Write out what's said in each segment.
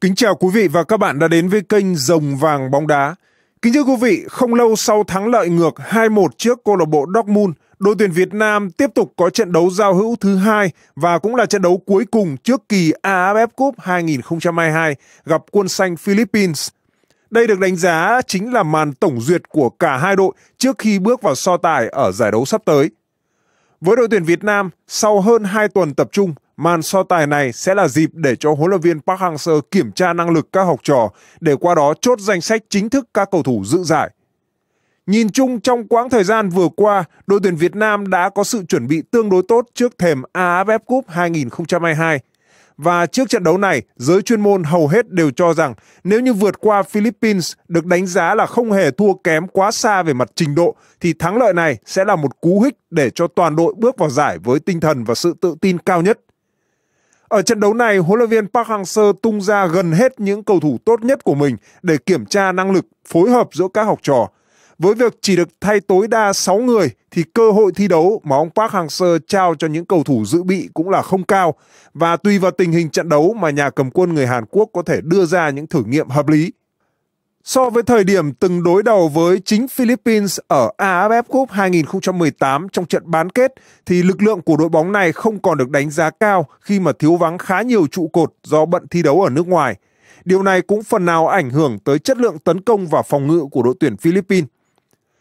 Kính chào quý vị và các bạn đã đến với kênh Rồng Vàng Bóng Đá. Kính thưa quý vị, không lâu sau thắng lợi ngược 2-1 trước câu lạc bộ Dortmund, đội tuyển Việt Nam tiếp tục có trận đấu giao hữu thứ hai và cũng là trận đấu cuối cùng trước kỳ AFF Cup 2022 gặp quân xanh Philippines. Đây được đánh giá chính là màn tổng duyệt của cả hai đội trước khi bước vào so tài ở giải đấu sắp tới. Với đội tuyển Việt Nam, sau hơn 2 tuần tập trung, Màn so tài này sẽ là dịp để cho huấn luyện viên Park Hang-seo kiểm tra năng lực các học trò để qua đó chốt danh sách chính thức các cầu thủ dự giải. Nhìn chung trong quãng thời gian vừa qua, đội tuyển Việt Nam đã có sự chuẩn bị tương đối tốt trước thềm AFF Cup 2022. Và trước trận đấu này, giới chuyên môn hầu hết đều cho rằng nếu như vượt qua Philippines được đánh giá là không hề thua kém quá xa về mặt trình độ thì thắng lợi này sẽ là một cú hích để cho toàn đội bước vào giải với tinh thần và sự tự tin cao nhất. Ở trận đấu này, huấn luyện viên Park Hang-seo tung ra gần hết những cầu thủ tốt nhất của mình để kiểm tra năng lực phối hợp giữa các học trò. Với việc chỉ được thay tối đa 6 người thì cơ hội thi đấu mà ông Park Hang-seo trao cho những cầu thủ dự bị cũng là không cao và tùy vào tình hình trận đấu mà nhà cầm quân người Hàn Quốc có thể đưa ra những thử nghiệm hợp lý. So với thời điểm từng đối đầu với chính Philippines ở AFF Cup 2018 trong trận bán kết thì lực lượng của đội bóng này không còn được đánh giá cao khi mà thiếu vắng khá nhiều trụ cột do bận thi đấu ở nước ngoài. Điều này cũng phần nào ảnh hưởng tới chất lượng tấn công và phòng ngự của đội tuyển Philippines.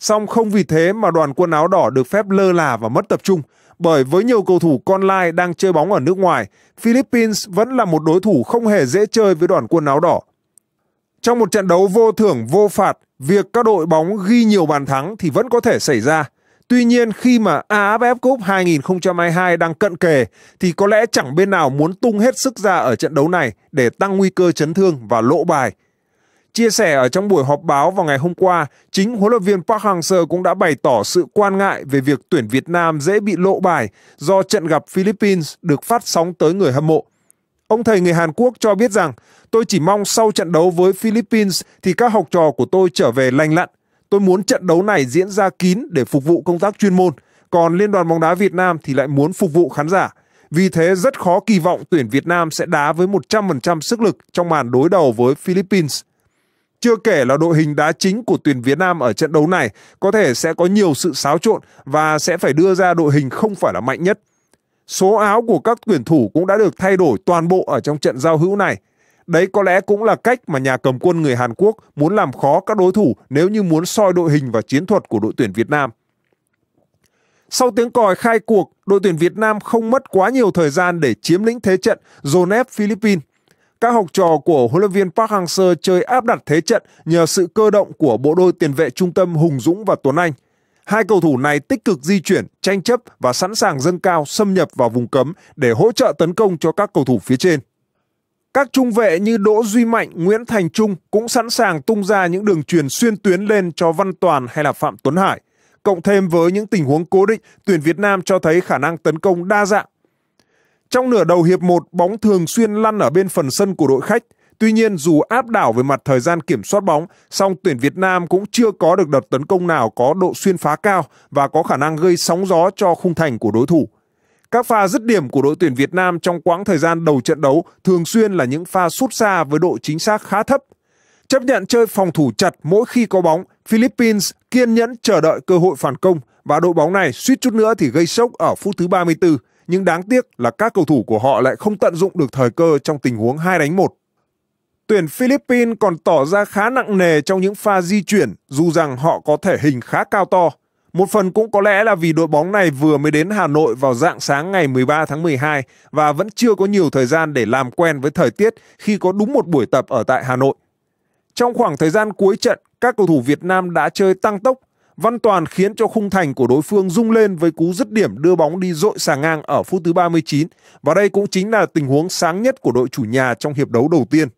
Song không vì thế mà đoàn quân áo đỏ được phép lơ là và mất tập trung, bởi với nhiều cầu thủ con lai đang chơi bóng ở nước ngoài, Philippines vẫn là một đối thủ không hề dễ chơi với đoàn quân áo đỏ – trong một trận đấu vô thưởng vô phạt, việc các đội bóng ghi nhiều bàn thắng thì vẫn có thể xảy ra. Tuy nhiên khi mà AFF Cup 2022 đang cận kề thì có lẽ chẳng bên nào muốn tung hết sức ra ở trận đấu này để tăng nguy cơ chấn thương và lộ bài. Chia sẻ ở trong buổi họp báo vào ngày hôm qua, chính huấn luyện viên Park Hang-seo cũng đã bày tỏ sự quan ngại về việc tuyển Việt Nam dễ bị lộ bài do trận gặp Philippines được phát sóng tới người hâm mộ. Ông thầy người Hàn Quốc cho biết rằng, tôi chỉ mong sau trận đấu với Philippines thì các học trò của tôi trở về lành lặn. Tôi muốn trận đấu này diễn ra kín để phục vụ công tác chuyên môn, còn Liên đoàn bóng đá Việt Nam thì lại muốn phục vụ khán giả. Vì thế rất khó kỳ vọng tuyển Việt Nam sẽ đá với 100% sức lực trong màn đối đầu với Philippines. Chưa kể là đội hình đá chính của tuyển Việt Nam ở trận đấu này có thể sẽ có nhiều sự xáo trộn và sẽ phải đưa ra đội hình không phải là mạnh nhất. Số áo của các tuyển thủ cũng đã được thay đổi toàn bộ ở trong trận giao hữu này. Đấy có lẽ cũng là cách mà nhà cầm quân người Hàn Quốc muốn làm khó các đối thủ nếu như muốn soi đội hình và chiến thuật của đội tuyển Việt Nam. Sau tiếng còi khai cuộc, đội tuyển Việt Nam không mất quá nhiều thời gian để chiếm lĩnh thế trận dồn ép Philippines. Các học trò của huấn luyện viên Park Hang-seo chơi áp đặt thế trận nhờ sự cơ động của bộ đôi tiền vệ trung tâm Hùng Dũng và Tuấn Anh – Hai cầu thủ này tích cực di chuyển, tranh chấp và sẵn sàng dâng cao xâm nhập vào vùng cấm để hỗ trợ tấn công cho các cầu thủ phía trên. Các trung vệ như Đỗ Duy Mạnh, Nguyễn Thành Trung cũng sẵn sàng tung ra những đường truyền xuyên tuyến lên cho Văn Toàn hay là Phạm Tuấn Hải. Cộng thêm với những tình huống cố định, tuyển Việt Nam cho thấy khả năng tấn công đa dạng. Trong nửa đầu hiệp 1, bóng thường xuyên lăn ở bên phần sân của đội khách – Tuy nhiên dù áp đảo về mặt thời gian kiểm soát bóng, song tuyển Việt Nam cũng chưa có được đợt tấn công nào có độ xuyên phá cao và có khả năng gây sóng gió cho khung thành của đối thủ. Các pha dứt điểm của đội tuyển Việt Nam trong quãng thời gian đầu trận đấu thường xuyên là những pha sút xa với độ chính xác khá thấp. Chấp nhận chơi phòng thủ chặt mỗi khi có bóng, Philippines kiên nhẫn chờ đợi cơ hội phản công và đội bóng này suýt chút nữa thì gây sốc ở phút thứ 34. Nhưng đáng tiếc là các cầu thủ của họ lại không tận dụng được thời cơ trong tình huống 2 đánh 1 tuyển Philippines còn tỏ ra khá nặng nề trong những pha di chuyển dù rằng họ có thể hình khá cao to. Một phần cũng có lẽ là vì đội bóng này vừa mới đến Hà Nội vào dạng sáng ngày 13 tháng 12 và vẫn chưa có nhiều thời gian để làm quen với thời tiết khi có đúng một buổi tập ở tại Hà Nội. Trong khoảng thời gian cuối trận, các cầu thủ Việt Nam đã chơi tăng tốc. Văn Toàn khiến cho khung thành của đối phương rung lên với cú dứt điểm đưa bóng đi dội xà ngang ở phút thứ 39 và đây cũng chính là tình huống sáng nhất của đội chủ nhà trong hiệp đấu đầu tiên.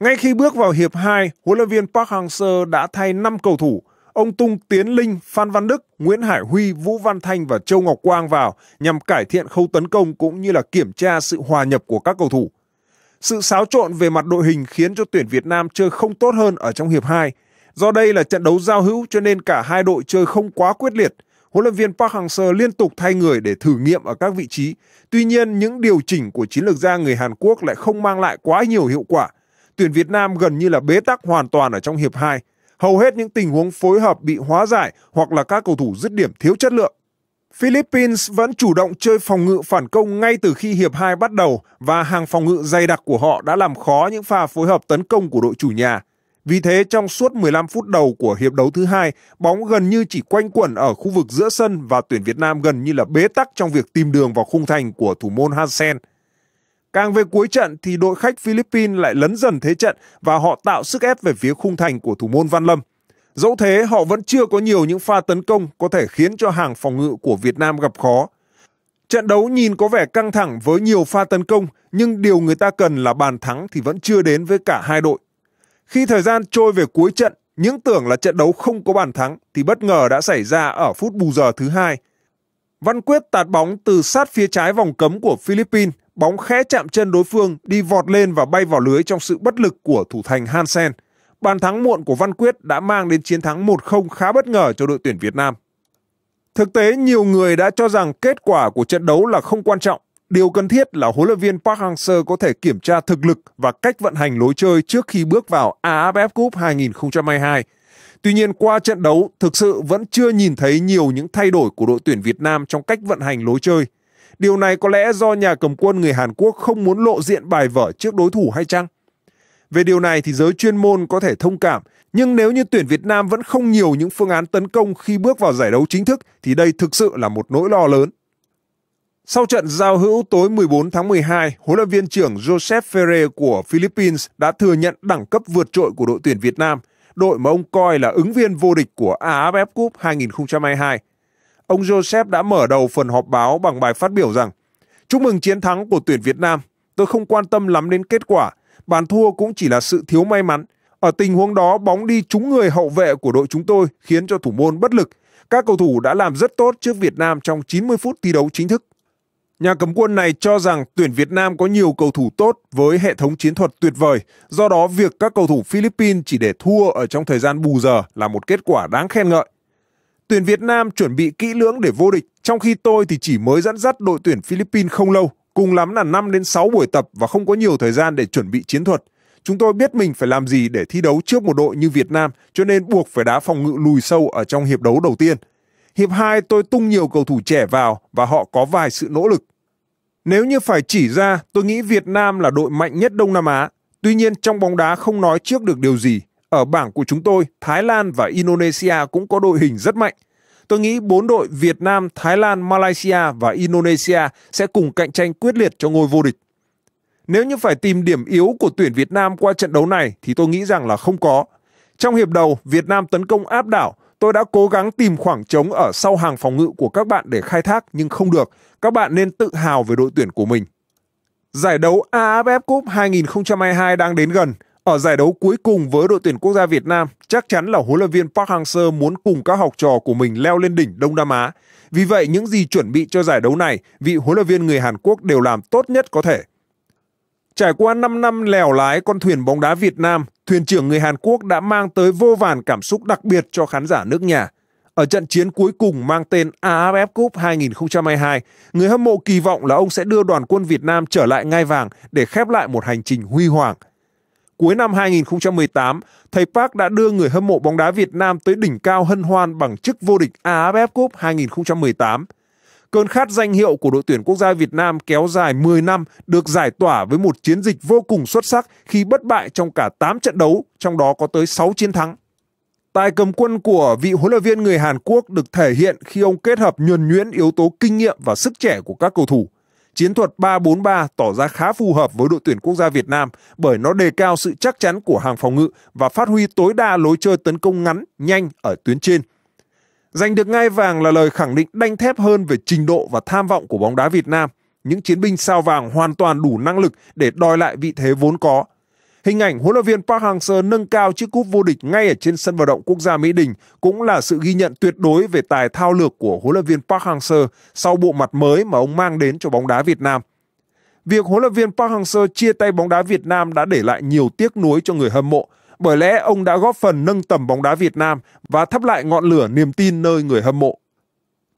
Ngay khi bước vào hiệp 2, huấn luyện viên Park Hang-seo đã thay 5 cầu thủ, ông tung Tiến Linh, Phan Văn Đức, Nguyễn Hải Huy, Vũ Văn Thanh và Châu Ngọc Quang vào nhằm cải thiện khâu tấn công cũng như là kiểm tra sự hòa nhập của các cầu thủ. Sự xáo trộn về mặt đội hình khiến cho tuyển Việt Nam chơi không tốt hơn ở trong hiệp 2. Do đây là trận đấu giao hữu cho nên cả hai đội chơi không quá quyết liệt. Huấn luyện viên Park Hang-seo liên tục thay người để thử nghiệm ở các vị trí. Tuy nhiên, những điều chỉnh của chiến lược gia người Hàn Quốc lại không mang lại quá nhiều hiệu quả – tuyển Việt Nam gần như là bế tắc hoàn toàn ở trong hiệp 2. Hầu hết những tình huống phối hợp bị hóa giải hoặc là các cầu thủ dứt điểm thiếu chất lượng. Philippines vẫn chủ động chơi phòng ngự phản công ngay từ khi hiệp 2 bắt đầu và hàng phòng ngự dày đặc của họ đã làm khó những pha phối hợp tấn công của đội chủ nhà. Vì thế trong suốt 15 phút đầu của hiệp đấu thứ hai, bóng gần như chỉ quanh quẩn ở khu vực giữa sân và tuyển Việt Nam gần như là bế tắc trong việc tìm đường vào khung thành của thủ môn Hansen. Càng về cuối trận thì đội khách Philippines lại lấn dần thế trận và họ tạo sức ép về phía khung thành của thủ môn Văn Lâm. Dẫu thế, họ vẫn chưa có nhiều những pha tấn công có thể khiến cho hàng phòng ngự của Việt Nam gặp khó. Trận đấu nhìn có vẻ căng thẳng với nhiều pha tấn công, nhưng điều người ta cần là bàn thắng thì vẫn chưa đến với cả hai đội. Khi thời gian trôi về cuối trận, những tưởng là trận đấu không có bàn thắng thì bất ngờ đã xảy ra ở phút bù giờ thứ hai. Văn Quyết tạt bóng từ sát phía trái vòng cấm của Philippines Bóng khẽ chạm chân đối phương đi vọt lên và bay vào lưới trong sự bất lực của thủ thành Hansen. Bàn thắng muộn của Văn Quyết đã mang đến chiến thắng 1-0 khá bất ngờ cho đội tuyển Việt Nam. Thực tế, nhiều người đã cho rằng kết quả của trận đấu là không quan trọng. Điều cần thiết là huấn luyện viên Park Hang-seo có thể kiểm tra thực lực và cách vận hành lối chơi trước khi bước vào AFF Cup 2022. Tuy nhiên qua trận đấu thực sự vẫn chưa nhìn thấy nhiều những thay đổi của đội tuyển Việt Nam trong cách vận hành lối chơi. Điều này có lẽ do nhà cầm quân người Hàn Quốc không muốn lộ diện bài vở trước đối thủ hay chăng? Về điều này thì giới chuyên môn có thể thông cảm, nhưng nếu như tuyển Việt Nam vẫn không nhiều những phương án tấn công khi bước vào giải đấu chính thức thì đây thực sự là một nỗi lo lớn. Sau trận giao hữu tối 14 tháng 12, huấn luyện viên trưởng Joseph Ferre của Philippines đã thừa nhận đẳng cấp vượt trội của đội tuyển Việt Nam, đội mà ông coi là ứng viên vô địch của AFF Cup 2022 ông Joseph đã mở đầu phần họp báo bằng bài phát biểu rằng Chúc mừng chiến thắng của tuyển Việt Nam, tôi không quan tâm lắm đến kết quả, bàn thua cũng chỉ là sự thiếu may mắn. Ở tình huống đó, bóng đi trúng người hậu vệ của đội chúng tôi khiến cho thủ môn bất lực. Các cầu thủ đã làm rất tốt trước Việt Nam trong 90 phút thi đấu chính thức. Nhà cầm quân này cho rằng tuyển Việt Nam có nhiều cầu thủ tốt với hệ thống chiến thuật tuyệt vời, do đó việc các cầu thủ Philippines chỉ để thua ở trong thời gian bù giờ là một kết quả đáng khen ngợi tuyển Việt Nam chuẩn bị kỹ lưỡng để vô địch, trong khi tôi thì chỉ mới dẫn dắt đội tuyển Philippines không lâu, cùng lắm là 5 đến 6 buổi tập và không có nhiều thời gian để chuẩn bị chiến thuật. Chúng tôi biết mình phải làm gì để thi đấu trước một đội như Việt Nam, cho nên buộc phải đá phòng ngự lùi sâu ở trong hiệp đấu đầu tiên. Hiệp 2 tôi tung nhiều cầu thủ trẻ vào và họ có vài sự nỗ lực. Nếu như phải chỉ ra, tôi nghĩ Việt Nam là đội mạnh nhất Đông Nam Á. Tuy nhiên trong bóng đá không nói trước được điều gì, ở bảng của chúng tôi, Thái Lan và Indonesia cũng có đội hình rất mạnh. Tôi nghĩ bốn đội Việt Nam, Thái Lan, Malaysia và Indonesia sẽ cùng cạnh tranh quyết liệt cho ngôi vô địch. Nếu như phải tìm điểm yếu của tuyển Việt Nam qua trận đấu này thì tôi nghĩ rằng là không có. Trong hiệp đầu, Việt Nam tấn công áp đảo. Tôi đã cố gắng tìm khoảng trống ở sau hàng phòng ngự của các bạn để khai thác nhưng không được. Các bạn nên tự hào về đội tuyển của mình. Giải đấu AFF Cup 2022 đang đến gần. Ở giải đấu cuối cùng với đội tuyển quốc gia Việt Nam, chắc chắn là huấn luyện viên Park Hang-seo muốn cùng các học trò của mình leo lên đỉnh Đông Nam Á. Vì vậy, những gì chuẩn bị cho giải đấu này, vị huấn luyện viên người Hàn Quốc đều làm tốt nhất có thể. Trải qua 5 năm lèo lái con thuyền bóng đá Việt Nam, thuyền trưởng người Hàn Quốc đã mang tới vô vàn cảm xúc đặc biệt cho khán giả nước nhà. Ở trận chiến cuối cùng mang tên AFF Cup 2022, người hâm mộ kỳ vọng là ông sẽ đưa đoàn quân Việt Nam trở lại ngai vàng để khép lại một hành trình huy hoàng – cuối năm 2018, thầy Park đã đưa người hâm mộ bóng đá Việt Nam tới đỉnh cao hân hoan bằng chức vô địch AFF Cup 2018. Cơn khát danh hiệu của đội tuyển quốc gia Việt Nam kéo dài 10 năm được giải tỏa với một chiến dịch vô cùng xuất sắc khi bất bại trong cả 8 trận đấu, trong đó có tới 6 chiến thắng. Tài cầm quân của vị huấn luyện viên người Hàn Quốc được thể hiện khi ông kết hợp nhuần nhuyễn yếu tố kinh nghiệm và sức trẻ của các cầu thủ – Chiến thuật 3-4-3 tỏ ra khá phù hợp với đội tuyển quốc gia Việt Nam bởi nó đề cao sự chắc chắn của hàng phòng ngự và phát huy tối đa lối chơi tấn công ngắn, nhanh ở tuyến trên. Giành được ngai vàng là lời khẳng định đanh thép hơn về trình độ và tham vọng của bóng đá Việt Nam. Những chiến binh sao vàng hoàn toàn đủ năng lực để đòi lại vị thế vốn có Hình ảnh huấn luyện viên Park Hang-seo nâng cao chiếc cúp vô địch ngay ở trên sân vận động quốc gia Mỹ Đình cũng là sự ghi nhận tuyệt đối về tài thao lược của huấn luyện viên Park Hang-seo sau bộ mặt mới mà ông mang đến cho bóng đá Việt Nam. Việc huấn luyện viên Park Hang-seo chia tay bóng đá Việt Nam đã để lại nhiều tiếc nuối cho người hâm mộ, bởi lẽ ông đã góp phần nâng tầm bóng đá Việt Nam và thắp lại ngọn lửa niềm tin nơi người hâm mộ.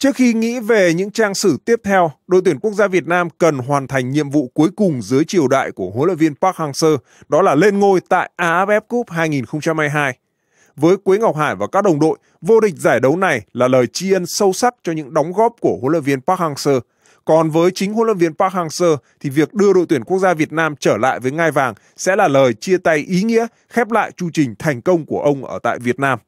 Trước khi nghĩ về những trang sử tiếp theo, đội tuyển quốc gia Việt Nam cần hoàn thành nhiệm vụ cuối cùng dưới triều đại của huấn luyện viên Park Hang-seo, đó là lên ngôi tại AFF Cup 2022. Với Quế Ngọc Hải và các đồng đội, vô địch giải đấu này là lời tri ân sâu sắc cho những đóng góp của huấn luyện viên Park Hang-seo. Còn với chính huấn luyện viên Park Hang-seo thì việc đưa đội tuyển quốc gia Việt Nam trở lại với ngai vàng sẽ là lời chia tay ý nghĩa khép lại chu trình thành công của ông ở tại Việt Nam.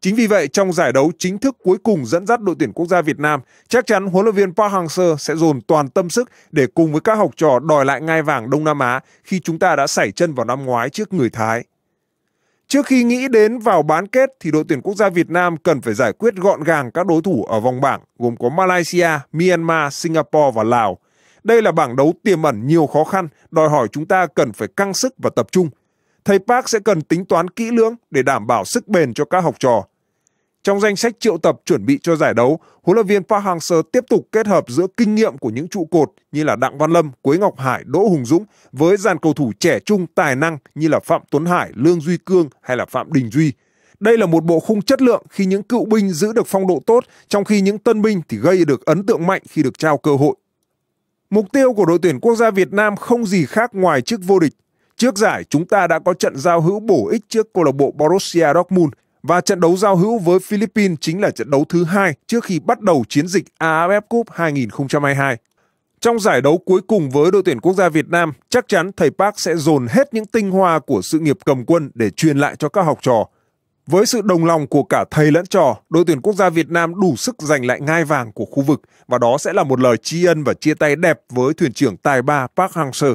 Chính vì vậy, trong giải đấu chính thức cuối cùng dẫn dắt đội tuyển quốc gia Việt Nam, chắc chắn huấn luyện viên Park Hang-seo sẽ dồn toàn tâm sức để cùng với các học trò đòi lại ngai vàng Đông Nam Á khi chúng ta đã sảy chân vào năm ngoái trước người Thái. Trước khi nghĩ đến vào bán kết thì đội tuyển quốc gia Việt Nam cần phải giải quyết gọn gàng các đối thủ ở vòng bảng gồm có Malaysia, Myanmar, Singapore và Lào. Đây là bảng đấu tiềm ẩn nhiều khó khăn, đòi hỏi chúng ta cần phải căng sức và tập trung thầy Park sẽ cần tính toán kỹ lưỡng để đảm bảo sức bền cho các học trò. Trong danh sách triệu tập chuẩn bị cho giải đấu, huấn luyện viên Park Hang-seo tiếp tục kết hợp giữa kinh nghiệm của những trụ cột như là Đặng Văn Lâm, Quế Ngọc Hải, Đỗ Hùng Dũng với dàn cầu thủ trẻ trung tài năng như là Phạm Tuấn Hải, Lương Duy Cương hay là Phạm Đình Duy. Đây là một bộ khung chất lượng khi những cựu binh giữ được phong độ tốt, trong khi những tân binh thì gây được ấn tượng mạnh khi được trao cơ hội. Mục tiêu của đội tuyển quốc gia Việt Nam không gì khác ngoài chức vô địch, Trước giải, chúng ta đã có trận giao hữu bổ ích trước câu lạc bộ Borussia Dortmund và trận đấu giao hữu với Philippines chính là trận đấu thứ hai trước khi bắt đầu chiến dịch AFF Cup 2022. Trong giải đấu cuối cùng với đội tuyển quốc gia Việt Nam, chắc chắn thầy Park sẽ dồn hết những tinh hoa của sự nghiệp cầm quân để truyền lại cho các học trò. Với sự đồng lòng của cả thầy lẫn trò, đội tuyển quốc gia Việt Nam đủ sức giành lại ngai vàng của khu vực và đó sẽ là một lời tri ân và chia tay đẹp với thuyền trưởng tài ba Park Hang-seo.